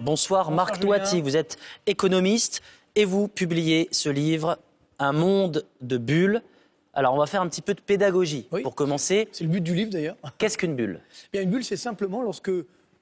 Bonsoir, Marc Douati, vous êtes économiste et vous publiez ce livre Un monde de bulles. Alors, on va faire un petit peu de pédagogie pour commencer. C'est le but du livre d'ailleurs. Qu'est-ce qu'une bulle eh Bien, Une bulle, c'est simplement lorsque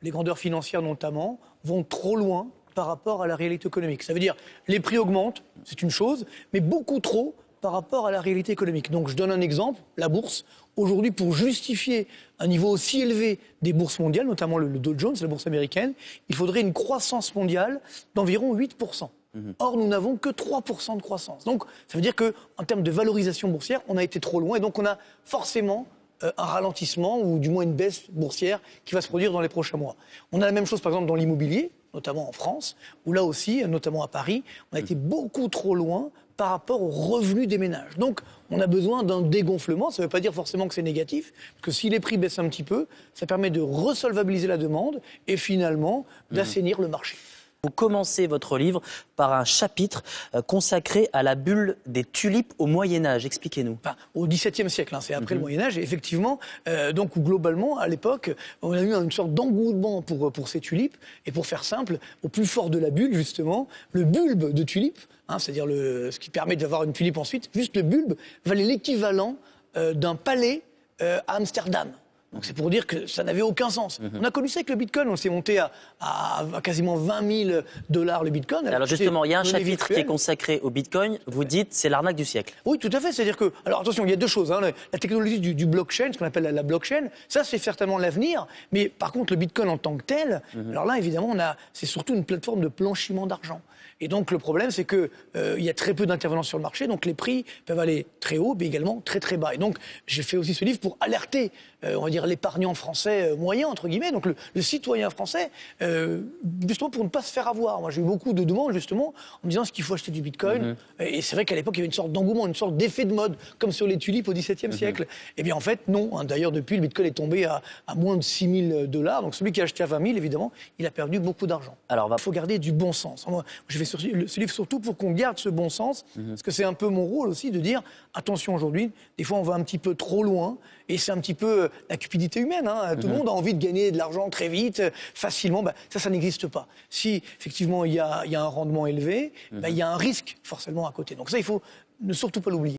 les grandeurs financières notamment vont trop loin par rapport à la réalité économique. Ça veut dire les prix augmentent, c'est une chose, mais beaucoup trop par rapport à la réalité économique. Donc je donne un exemple, la bourse. Aujourd'hui, pour justifier un niveau aussi élevé des bourses mondiales, notamment le, Dow Jones, la bourse américaine, il faudrait une croissance mondiale d'environ 8%. Mhm. Or, nous n'avons que 3% de croissance. Donc, ça veut dire qu'en termes de valorisation boursière, on a été trop loin et donc on a forcément euh, un ralentissement ou du moins une baisse boursière qui va se produire dans les prochains mois. On a la même chose par exemple dans l'immobilier, notamment en France, où là aussi, notamment à Paris, on a mhm. été beaucoup trop loin par rapport aux revenus des ménages. Donc, on a besoin d'un dégonflement. Ça ne veut pas dire forcément que c'est négatif, parce que si les prix baissent un petit peu, ça permet de resolvabiliser la demande et finalement mmh. d'assainir le marché. Vous commencez votre livre par un chapitre euh, consacré à la bulle des tulipes au Moyen Âge. Expliquez-nous. au XVIIe siècle, hein, c'est après le mhm. Moyen Âge, effectivement, euh, donc globalement, à l'époque, on a eu une sorte d'engouement pour, euh, pour ces tulipes. Et pour faire simple, au plus fort de la bulle, justement, le bulbe de tulipe, hein, c'est-à-dire ce qui permet d'avoir une tulipe ensuite, juste le bulbe valait l'équivalent d'un palais à Amsterdam. Donc c'est pour dire que ça n'avait aucun sens. Mhm. On a connu ça avec le Bitcoin, on s'est monté à, quasiment 20 000 dollars le Bitcoin. Alors, justement, il y a un chapitre qui est consacré au Bitcoin. Vous dites c'est l'arnaque du siècle. Oui, tout à fait. C'est-à-dire que, alors attention, il y a deux choses. Hein. La, technologie du, blockchain, ce qu'on appelle la, blockchain, ça c'est certainement l'avenir. Mais par contre, le Bitcoin en tant que tel, mhm. alors là évidemment, c'est surtout une plateforme de blanchiment d'argent. Et donc le problème, c'est que euh, il y a très peu d'intervenants sur le marché, donc les prix peuvent aller très haut, mais également très très bas. Et donc j'ai fait aussi ce livre pour alerter, euh, on va dire l'épargnant français euh, moyen, entre guillemets, donc le, citoyen français, euh, justement pour ne pas se faire avoir. Moi, j'ai eu beaucoup de demandes, justement, en me disant est-ce qu'il faut acheter du bitcoin mhm. Et c'est vrai qu'à l'époque, il y avait une sorte d'engouement, une sorte d'effet de mode, comme sur les tulipes au XVIIe mhm. siècle. Eh bien, en fait, non. Hein. D'ailleurs, depuis, le bitcoin est tombé à, moins de 6 000 dollars. Donc, celui qui a acheté à 20 000, évidemment, il a perdu beaucoup d'argent. Alors, va... il faut garder du bon sens. Moi, je fais ce livre surtout pour qu'on garde ce bon sens, mhm. parce que c'est un peu mon rôle aussi de dire attention aujourd'hui, des fois, on va un petit peu trop loin, et c'est un petit peu euh, la humaine. Hein. Tout le mhm. monde a envie de gagner de l'argent très vite, facilement. Bah, ça, ça n'existe pas. Si effectivement il y, a, un rendement élevé, bah, mhm. il y a un risque forcément à côté. Donc ça, il faut ne surtout pas l'oublier.